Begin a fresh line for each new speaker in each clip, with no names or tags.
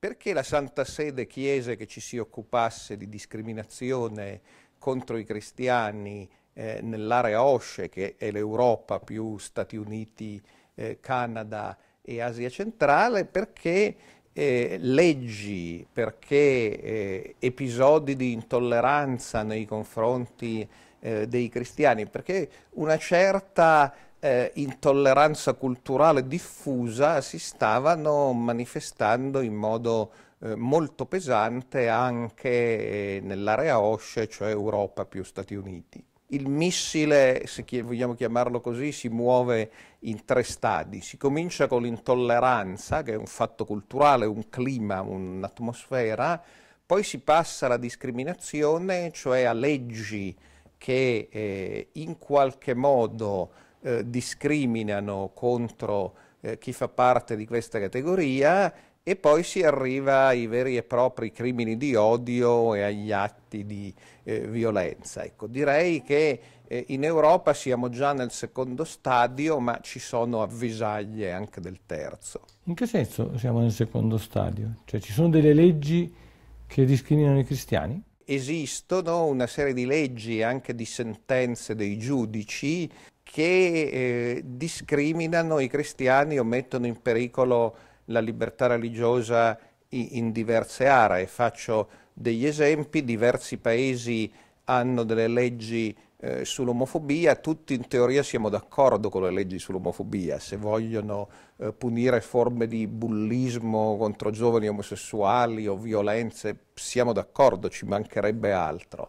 perché la Santa Sede chiese che ci si occupasse di discriminazione contro i cristiani eh, nell'area OSCE, che è l'Europa più Stati Uniti, eh, Canada e Asia centrale, perché eh, leggi, perché eh, episodi di intolleranza nei confronti eh, dei cristiani, perché una certa eh, intolleranza culturale diffusa si stavano manifestando in modo eh, molto pesante anche eh, nell'area OSCE, cioè Europa più Stati Uniti. Il missile, se vogliamo chiamarlo così, si muove in tre stadi. Si comincia con l'intolleranza, che è un fatto culturale, un clima, un'atmosfera, poi si passa alla discriminazione, cioè a leggi che eh, in qualche modo eh, discriminano contro eh, chi fa parte di questa categoria e poi si arriva ai veri e propri crimini di odio e agli atti di eh, violenza. Ecco, direi che eh, in Europa siamo già nel secondo stadio, ma ci sono avvisaglie anche del terzo.
In che senso siamo nel secondo stadio? Cioè ci sono delle leggi che discriminano i cristiani?
Esistono una serie di leggi, e anche di sentenze dei giudici, che eh, discriminano i cristiani o mettono in pericolo la libertà religiosa in, diverse aree. Faccio degli esempi, diversi paesi hanno delle leggi eh, sull'omofobia, tutti in teoria siamo d'accordo con le leggi sull'omofobia, se vogliono eh, punire forme di bullismo contro giovani omosessuali o violenze, siamo d'accordo, ci mancherebbe altro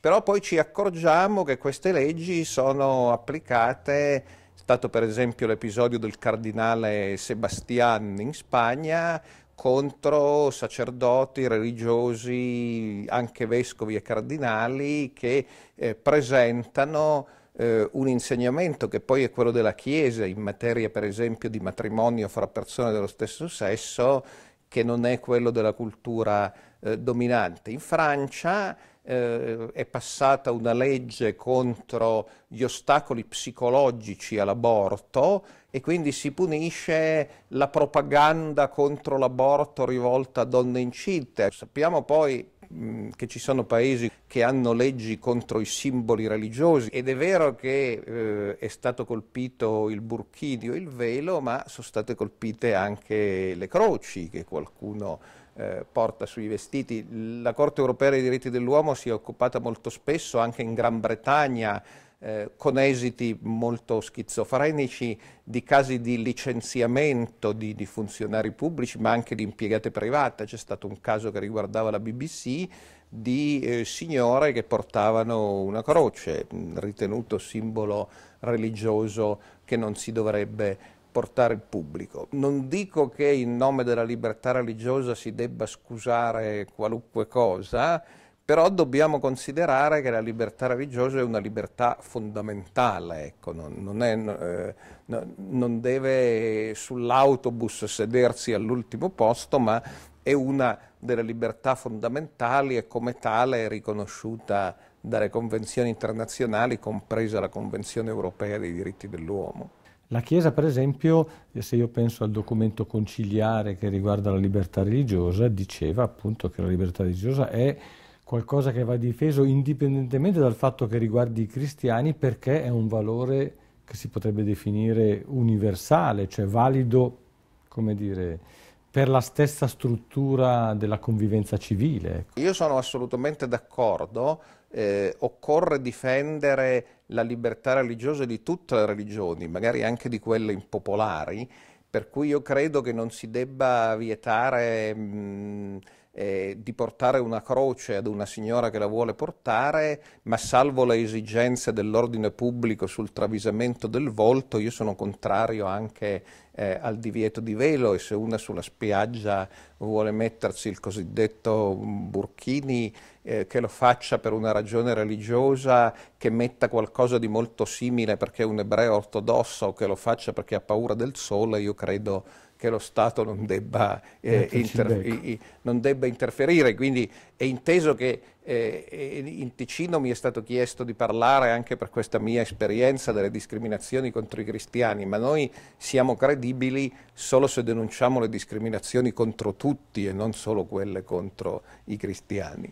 però poi ci accorgiamo che queste leggi sono applicate, è stato per esempio l'episodio del cardinale Sebastian in Spagna contro sacerdoti, religiosi, anche vescovi e cardinali che eh, presentano eh, un insegnamento che poi è quello della Chiesa in materia per esempio di matrimonio fra persone dello stesso sesso che non è quello della cultura eh, dominante. In Francia eh, è passata una legge contro gli ostacoli psicologici all'aborto e quindi si punisce la propaganda contro l'aborto rivolta a donne incinte. Sappiamo poi Mm, che ci sono paesi che hanno leggi contro i simboli religiosi ed è vero che eh, è stato colpito il burchidio, il velo, ma sono state colpite anche le croci che qualcuno eh, porta sui vestiti. La Corte europea dei diritti dell'uomo si è occupata molto spesso anche in Gran Bretagna eh, con esiti molto schizofrenici di casi di licenziamento di, di funzionari pubblici, ma anche di impiegate private. C'è stato un caso che riguardava la BBC di eh, signore che portavano una croce, mm, ritenuto simbolo religioso che non si dovrebbe portare il pubblico. Non dico che in nome della libertà religiosa si debba scusare qualunque cosa, però dobbiamo considerare che la libertà religiosa è una libertà fondamentale, ecco, non, non, è, eh, non, deve sull'autobus sedersi all'ultimo posto, ma è una delle libertà fondamentali e come tale è riconosciuta dalle convenzioni internazionali, compresa la Convenzione europea dei diritti dell'uomo.
La Chiesa, per esempio, eh, se io penso al documento conciliare che riguarda la libertà religiosa, diceva appunto che la libertà religiosa è qualcosa che va difeso indipendentemente dal fatto che riguardi i cristiani perché è un valore che si potrebbe definire universale, cioè valido, come dire, per la stessa struttura della convivenza civile. Ecco.
Io sono assolutamente d'accordo, eh, occorre difendere la libertà religiosa di tutte le religioni, magari anche di quelle impopolari, per cui io credo che non si debba vietare... Mh, mm, eh, di portare una croce ad una signora che la vuole portare, ma salvo le esigenze dell'ordine pubblico sul travisamento del volto, io sono contrario anche eh, al divieto di velo e se una sulla spiaggia vuole mettersi il cosiddetto burchini, eh, che lo faccia per una ragione religiosa, che metta qualcosa di molto simile perché è un ebreo ortodosso o che lo faccia perché ha paura del sole, io credo che lo Stato non debba, eh, eh inter non debba, interferire. Quindi è inteso che eh, in Ticino mi è stato chiesto di parlare anche per questa mia esperienza delle discriminazioni contro i cristiani, ma noi siamo credibili solo se denunciamo le discriminazioni contro tutti e non solo quelle contro i cristiani.